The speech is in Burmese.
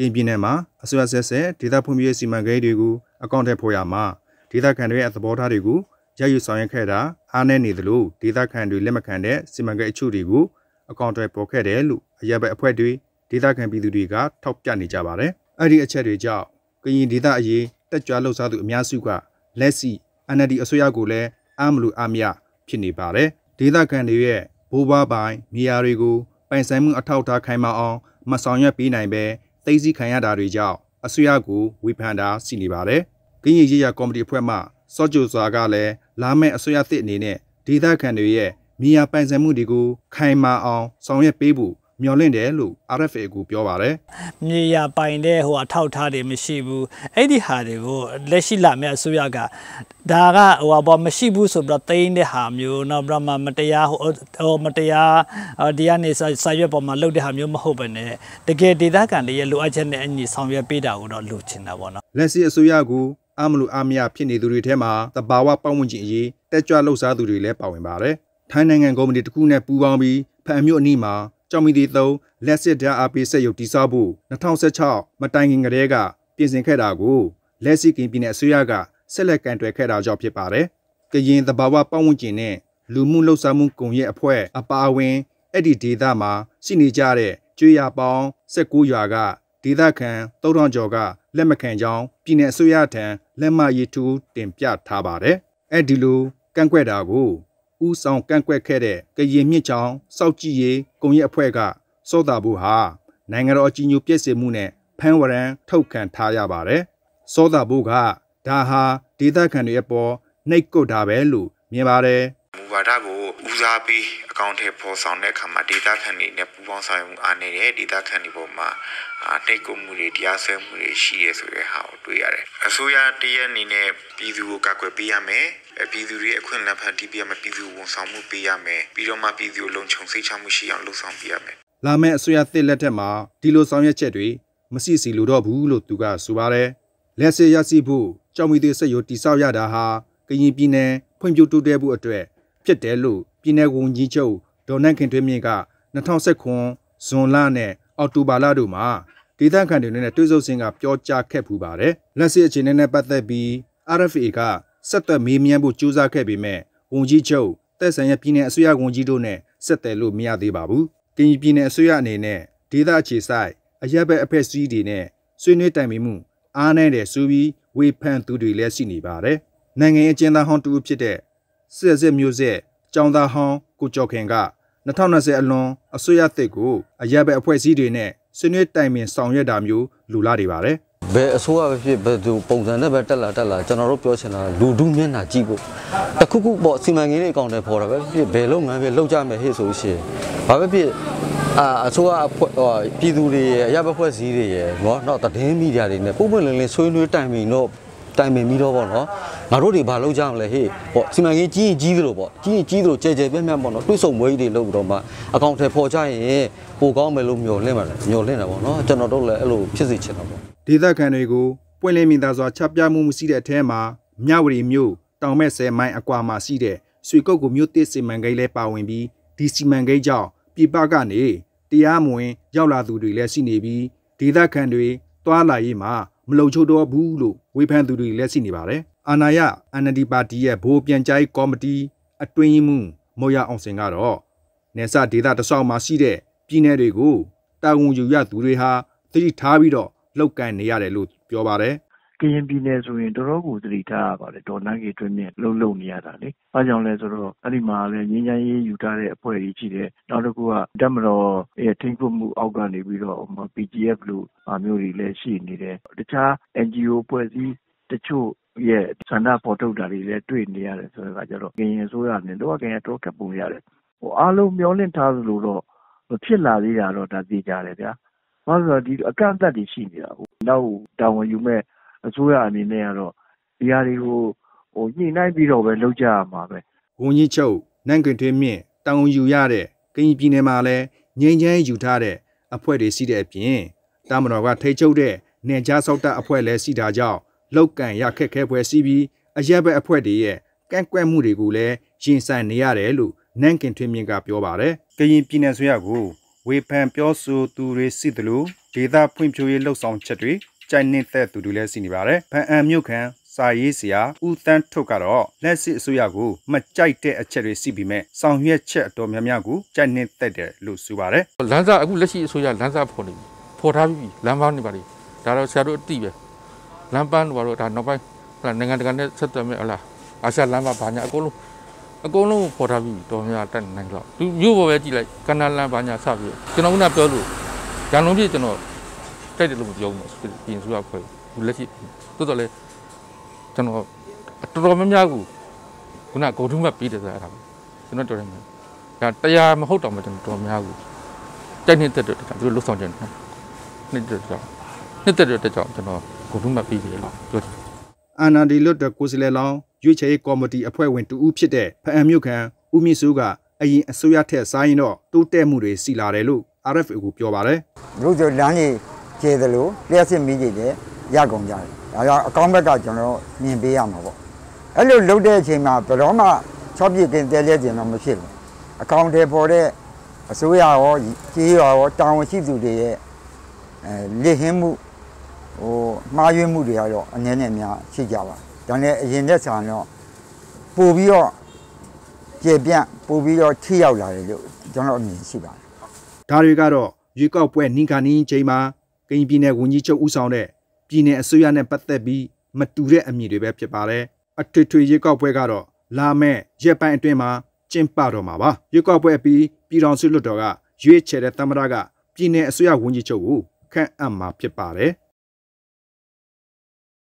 ကရင်ပြည်နယ်မှာအစိုးရဆက်ဆက်ဒေသဖွံ့ဖြိုးရေးစီမံကိန်းတွေကိုအကောင့်ထည့်ဖို့ရမှာဒေသခံတွေရဲ့သဘောထားတွေကိုရယူဆောင်ရွက်ခဲ့တာအားနည်းနေသလိုဒေသခံတွေလက်မခံတဲ့စီမံကိန်းအချို့တွေကိုအကောင့်ထည့်ပေါ်ခဲ့တယ်လို့အရက်ဘက်အဖွဲ့တွေဒေသခံပြည်သူတွေကထောက်ပြနေကြပါတယ်။အဲ့ဒီအချက်တွေကြောင့်ကရင်ဒေသအရေးတက်ကြွလှုပ်ရှားသူအများစုကလက်ရှိ NLD အစိုးရကိုလည်းအားမလို့အားမရဖြစ်နေပါတယ်။ဒေသခံတွေရဲ့ဘိုးဘွားပိုင်မြေယာတွေကိုပိုင်ဆိုင်မှုအထောက်အထားခိုင်မာအောင်မဆောင်ရွက်ပေးနိုင်ပဲသိသိခံရတာတွေကြောင့်အစိုးရကိုဝေဖန်တာရှိနေပါတယ်။ကရင်ရေးရကော်မတီအဖွဲ့မှစောကြိုစွာကလည်းလာမယ့်အစိုးရသစ်အနေနဲ့ဒေသခံတွေရဲ့မြေယာပိုင်ဆိုင်မှုတွေကိုခိုင်မာအောင် ဆောင်ရွက်ပေးဖို့မျောလင့်တယ်လို့ RFA ကပြောပါတယ်။မြေယာပိုင်တဲ့ဟိုအထောက်ထားတွေမရှိဘူး။အဲ့ဒီဟာတွေကိုလက်ရှိလာမယ့်အစိုးရကဒါကဟိုဘောမရှိဘူးဆိုပြီးတော့တိန်းတဲ့ဟာမျိုးနောက်ပြီးတော့မှမတရားဟိုဟိုမတရားဒီကနေစာရွက်ပေါ်မှာလုပ်တဲ့ဟာမျိုးမဟုတ်ပဲနဲ့တကယ်ဒေသခံတွေရဲ့လိုအပ်ချက်နဲ့အညီဆောင်ရွက်ပေးတာကိုတော့လိုချင်တာပေါ့နော်။လက်ရှိအစိုးရကအမလို့အမရဖြစ်နေသူတွေထဲမှာတဘာဝပတ်ဝန်းကျင်အရေးတက်ကြွလှုပ်ရှားသူတွေလည်းပါဝင်ပါတယ်။ထိုင်းနိုင်ငံကုမ္ပဏီတစ်ခုနဲ့ပူးပေါင်းပြီးဖန်အမျိုးအနီးမှာကြောင်မီဒီသုံးလက်စစ်ဓာတ်အားပေးစက်ရုပ်တည်ဆောက်ဖို့2016မတိုင်ခင်ကတည်းကပြင်ဆင်ခဲ့တာကိုလက်စစ်ကင်ပြည်နယ်အစိုးရကဆက်လက်ကန်တွယ်ခဲ့တာကြောင့်ဖြစ်ပါတယ်။ကရင်သဘာဝပတ်ဝန်းကျင်နဲ့လူမှုလှုပ်ရှားမှုကွန်ရက်အဖွဲ့အပါအဝင်အဲ့ဒီဒေသမှာရှိနေကြတဲ့ကျွေးရပေါင်း16ရွာကဒေသခံ3000ကျော်ကလက်မခံကြောင်းပြည်내အစိုးရထံလက်မှတ်ရေးထိုးတင်ပြထားပါတယ်။အဲ့ဒီလိုကန့်ကွက်တာကိုဦးဆောင်ကန့်ကွက်ခဲ့တဲ့ကရင်မြင့်ချောင်းစောက်ကြည့်ရေးကုံရက်အဖွဲ့ကစောတာဘူးဟာနိုင်ငံတော်အကြီးအကျယ်ပြည့်စုံမှုနဲ့ဖမ်းဝရမ်းထုတ်ခံထားရပါတယ်။စောတာဘူးကဒါဟာဒေသခံတွေအပေါ်နှိပ်ကွပ်တာပဲလို့မြင်ပါတယ်။မူဝါဒကိုဦးစားပေးအကောင့်ထဲပေါ်ဆောင်တဲ့အခါမှာဒေတာခန့်တွေနဲ့ပူးပေါင်းဆောင်မှုအားနည်းတဲ့ဒေတာခန့်တွေပေါ်မှာနှိပ်ကွပ်မှုတွေတရားစွဲမှုတွေရှိရဲဆိုတဲ့ဟာကိုတွေ့ရတယ်။အစိုးရတရက်အနေနဲ့ပြည်သူကိုကာကွယ်ပေးရမယ်။ပြည်သူတွေအခွင့်အလမ်းဖန်တီးပေးရမယ်။ပြည်သူဝန်ဆောင်မှုပေးရမယ်။ပြီးတော့မှပြည်သူလုံခြုံစိတ်ချမှုရှိအောင်လှုပ်ဆောင်ပေးရမယ်။လာမယ့်အစိုးရသစ်လက်ထက်မှာဒီလိုဆောင်ရွက်ချက်တွေမရှိစီလိုတော့ဘူးလို့သူကဆိုပါတယ်။လက်စရရရှိဖို့ကြောင်မီသေးဆက်ရိုးတိဆောက်ရတာဟာကရင်ပြည်နယ်ဖွံ့ဖြိုးတိုးတက်မှုအတွက်ဖြစ်တယ်လို့ပြည်내ဝန်ကြီးချုပ်ဒေါ်နန့်ခင်ထွေးမြင့်က2019ဇွန်လနဲ့အောက်တိုဘာလတို့မှာဒေသခံတွေနဲ့တွေ့ဆုံစဉ်ကပြောကြားခဲ့ပူပါတယ်။လက်ရှိအခြေအနေနဲ့ပတ်သက်ပြီး RFA ကဆက်သွယ်မေးမြန်းဖို့ကြိုးစားခဲ့ပေမဲ့ဝန်ကြီးချုပ်တက်ဆိုင်ရပြည်내အစိုးရဝန်ကြီးတို့နဲ့ဆက်သွယ်လို့မရသေးပါဘူး။ကရင်ပြည်내အစိုးရအနေနဲ့ဒေသအခြေစိုက်အရက်ဘက်အဖွဲ့အစည်းတွေနဲ့ဆွေးနွေးတိုင်ပင်မှုအားနည်းတယ်ဆိုပြီးဝေဖန်သူတွေလည်းရှိနေပါတယ်။နိုင်ငံအကျဉ်းသားဟောင်းတူဖြစ်တဲ့စစ်စစ်မျိုးဆက်ကျောင်းသားဟောင်းကိုကျော်ခင်က2020အလွန်အစိုးရသစ်ကိုအရက်ပဲအဖွဲ့အစည်းတွေနဲ့ဆွေးနွေးတိုင်ပင်ဆောင်ရွက်တာမျိုးလူလာနေပါတယ်ဘယ်အစိုးရပဲဖြစ်ဘယ်သူပုံစံနဲ့ပဲတက်လာတက်လာကျွန်တော်တို့ပြောချင်တာလူဒုမျက်နှာကြည့်ဖို့တခုခုပေါ့စီမံကိန်းတွေအကောင့်တွေပေါ်တာပဲဖြစ်ဘယ်လုပ်ငန်းပဲလုပ်ကြမယ်ဟဲ့ဆိုရှင်ဘာပဲဖြစ်အာအစိုးရအဖွဲ့ဟိုပြည်သူတွေရဲ့အရပ်ဘက်ဖွဲ့စည်းတွေရဲ့เนาะတော့သတင်းမီဒီယာတွေနဲ့ပုံပွင့်လင်းလင်းဆွေးနွေးတိုင်ပင်တော့တိုင်ပင်ပြီးတော့ပေါ့နော်ငါတို့တွေဘာလုပ်ကြအောင်လဲဟေ့ပေါ့စီမံကိန်းကြီးရင်ကြီးသလိုပေါ့ကြီးရင်ကြီးသလိုကြဲကြဲပြန့်ပြန့်ပေါ့နော်တွေးဆုံမွေးတွေလုပ်ပြီးတော့မှအကောင့်ထဲပေါ်ကြရင်ပိုကောင်းမယ်လို့မျှော်လင့်ပါတယ်မျှော်လင့်တာပေါ့နော်ကျွန်တော်တို့လည်းအဲ့လိုဖြစ်စေချင်တာပေါ့ဒေသခံတွေကိုပွင့်လင်းမြင်သာစွာချပြမှုမရှိတဲ့အထဲမှာမြဝတီမြို့တောင်မဲ့ဆယ်မိုင်အကွာမှာရှိတဲ့ဆွေကုတ်ကိုမြို့တစ်စီမံကိန်းလဲပါဝင်ပြီးဒီစီမံကိန်းကြောင့်ပြည်ပကနေတရားမဝင်ရောက်လာသူတွေလည်းရှိနေပြီးဒေသခံတွေတွာလာရေးမှာမလုံခြုံတော့ဘူးလို့ဝေဖန်သူတွေလည်းရှိနေပါတယ်။အာနာယ NLD ပါတီရဲ့ဘိုးပြန်ကြားရေးကော်မတီအတွင်းမှမော်ရအောင်စင်ကတော့နေဆဒေတာတဆောက်မှာရှိတဲ့ပြည်နယ်တွေကိုတာဝန်ယူရသူတွေဟာသတိထားပြီးတော့လောက်ကန်နေရတယ်လို့ပြောပါတယ်။ကရင်ပြည်နယ်ဆိုရင်တော်တော်ကိုသတိထားရပါတယ်။ဒေါ်နန်းခင်ထွေးမြင့်အလုပ်လုပ်နေရတာလေ။ဘာကြောင့်လဲဆိုတော့အဲဒီမှာလည်းငြိမ်းချမ်းရေးယူထားတဲ့အဖွဲ့တွေရှိတယ်။နောက်တခုကတပ်မတော်ရဲ့ထိန်းကွပ်မှုအောက်ကနေပြီးတော့ PGF လိုဟာမျိုးတွေလည်းရှိနေတယ်။တခြား NGO အဖွဲ့အစည်းတချို့ရဲ့ဆန္ဒဖော်ထုတ်တာတွေလည်းတွေ့နေရတယ်ဆိုတဲ့အခါကျတော့ကရင်အစိုးရအနေနဲ့လုပ်ရကိုင်ရတော်တော်ခက်ပုံရတယ်။အားလုံးမျှော်လင့်ထားသလိုတော့မဖြစ်လာသေးတာတော့ဒါသေချာတယ်ဗျာ။ဘာလို့လဲဆိုတော့အကန့်အသတ်တွေရှိနေတာကိုး။နောက်တာဝန်ယူမယ့်အစိုးရအနေနဲ့ကတော့ဒီဟာတွေကိုဟိုညှိနှိုင်းပြီးတော့ပဲလုပ်ကြရမှာပဲဝန်ကြီးချုပ်နိုင်ကွင်ထွေးမြင့်တောင်းယူရတဲ့ကရင်ပြည်နယ်မှာလည်းငြိမ်းချမ်းယူထားတဲ့အဖွဲ့တွေရှိတဲ့အပြင်တာမတော်ကထိတ်ချုပ်တဲ့နေကြားစောက်တပ်အဖွဲ့လည်းရှိတာကြောင့်လောက်ကန်ရခက်ခဲပွဲရှိပြီးအရက်ပဲအဖွဲ့တွေရဲ့ကန့်ကွက်မှုတွေကိုလည်းရင်ဆိုင်နေရတယ်လို့နန်းကင်ထွင်းမြင့်ကပြောပါတယ်။ကရင်ပြည်နယ်ဆွေရကိုဝေဖန်ပြောဆိုသူတွေရှိသလိုဒေသဖွံ့ဖြိုးရေးလှုပ်ဆောင်ချက်တွေကြိုက်နှစ်သက်သူတွေလည်းရှိနေပါတယ်။ဖန်အံမြို့ခံစာရေးဆရာဦးသန်းထွတ်ကတော့လက်စစ်အစိုးရကိုမကြိုက်တဲ့အချက်တွေရှိပြီးမဲ့ဆောင်ရွက်ချက်အတော်များများကိုကြိုက်နှစ်သက်တယ်လို့ဆိုပါတယ်။လမ်းစာအခုလက်ရှိအစိုးရလမ်းစာဖော်နေပြီ။ဖော်ထားပြီလမ်းပန်းနေပါလေ။ဒါတော့ဆရာတို့အတိပဲ။လမ်းပန်းတို့ကတော့ဒါနောက်ပိုင်းနိုင်ငံတကာနဲ့ဆက်သွယ်မဲ့ဟလား။အာရှလမ်းပန်းဘာညာအကုန်လုံးအကုန်လုံးဖော်ထားပြီတော်များတက်နိုင်တော့သူမြို့ပေါ်ပဲကြည့်လိုက်ကန္နာလန်ဘာညာဆပြီးကျွန်တော်ကပြောလို့ရန်လုံးပြည့်ကျွန်တော်တိုက်တယ်လို့မပြောဘူးနော်ပြင်စုရခွဲဘူးလက်ရှိတိုးတော်လဲကျွန်တော်တော်တော်များများကိုခုနဂုံထုမှတ်ပြီးတယ်ဆိုတာကျွန်တော်တော်တယ်ဒါတရားမဟုတ်တော့မှကျွန်တော်တော်များကိုတိုက်နေတဲ့အတွက်ကျွန်တော်လှုပ်ဆောင်ကြတယ်နှစ်တက်ကြောင့်နှစ်တက်တဲ့ကြောင့်ကျွန်တော်ဂုံထုမှတ်ပြီးတယ်လို့ပြောတယ်အာနန္ဒီလွတ်တော်ကိုယ်စားလှယ်လောင်းရွေးချယ်ရေးကော်မတီအဖွဲ့ဝင်တူဦးဖြစ်တဲ့ဖအံမြို့ခံဦးမြင့်စိုးကအရင်အစိုးရထက်စားရင်တော့တိုးတက်မှုတွေစီလာတယ်လို့ RFA ကိုပြောပါတယ်။မြို့ကျော်လမ်းကြီးကျဲတယ်လို့လျှက်စစ်မိကြီးတွေရကုန်ကြတယ်ဒါကြောင့်အကောင်းဘက်ကကျွန်တော်မြင်ပေးရမှာပေါ့အဲ့လိုလှုပ်တဲ့အချိန်မှာဘယ်တော့မှချော့ပြစ်ကင်းတဲလဲခြင်းတော့မဖြစ်ဘူးအကောင့်တွေပေါ်တဲ့အစိုးရရောကြီးရောတာဝန်ရှိသူတွေရဲ့အဲလက်ဟင်းမှုဟိုမှားယွင်းမှုတွေကတော့အနည်းနဲ့များရှိကြပါဒါနဲ့အရင်နဲ့ဆိုင်တော့ပို့ပြီးတော့ကျေပြန့်ပို့ပြီးတော့ထိရောက်လာတယ်လို့ကျွန်တော်အမြင်ရှိပါတယ်ဒါတွေကတော့ရွေးကောက်ပွဲနင်းခါနင်းချိန်မှာကရင်ပြည်နယ်ဝန်ကြီးချုပ်ဦးဆောင်တဲ့ပြည်နယ်အစိုးရနဲ့ပတ်သက်ပြီးမတူတဲ့အမည်တွေပဲဖြစ်ပါတယ်။အထွေထွေရွေးကောက်ပွဲကတော့လာမယ့်ရက်ပိုင်းအတွင်းမှာကျင်းပတော့မှာပါ။ရွေးကောက်ပွဲပြီးပြည်တော်စုလွှတ်တော်ကရွေးချယ်တဲ့သမ္မတကပြည်နယ်အစိုးရဝန်ကြီးချုပ်ကိုခန့်အပ်မှာဖြစ်ပါတယ်။